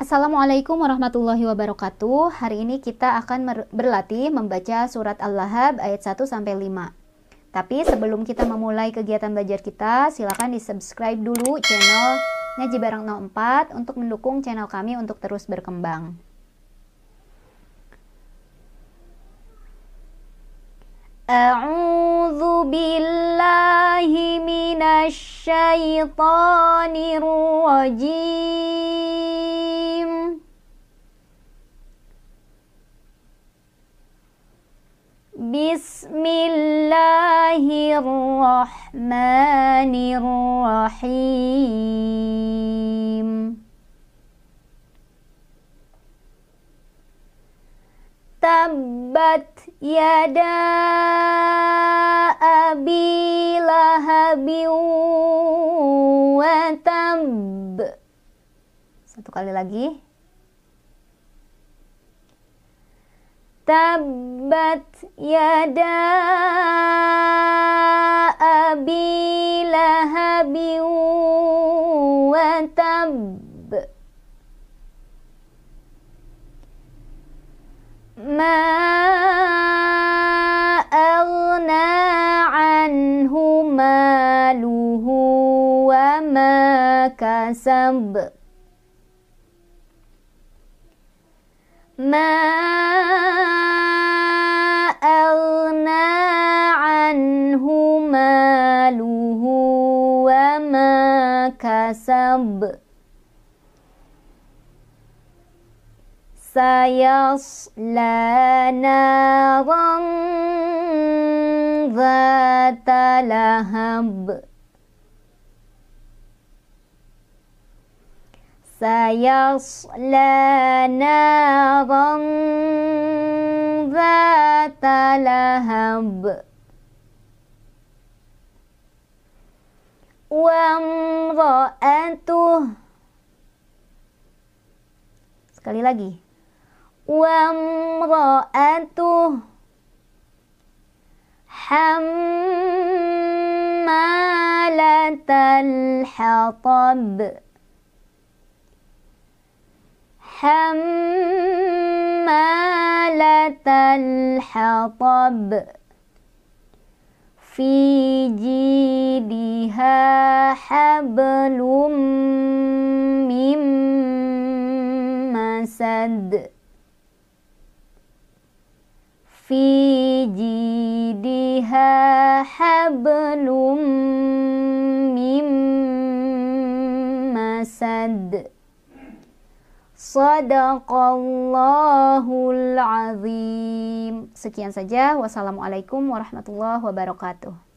Assalamualaikum warahmatullahi wabarakatuh. Hari ini kita akan berlatih membaca surat Al-Lahab ayat 1 sampai 5. Tapi sebelum kita memulai kegiatan belajar kita, silakan di-subscribe dulu channel Ngaji Barang 04 untuk mendukung channel kami untuk terus berkembang. A'udzu billahi minasy syaithanir rajim. Bismillahirrahmanirrahim Tabbat yada abi lahabi wa tab Satu kali lagi تبت يدا أبي لهب وتب ما أغنى عنه ماله وما كسب ما كسب سيصلى نارا ذات لهب سيصلى نارا ذات لهب وامرأته sekali lagi وامرأته حمالة الحطب حمالة الحطب في جيب وحبل من مسد في جيدها حبل من مسد Sadaqallahul azim. Sekian saja. Wassalamualaikum warahmatullahi wabarakatuh.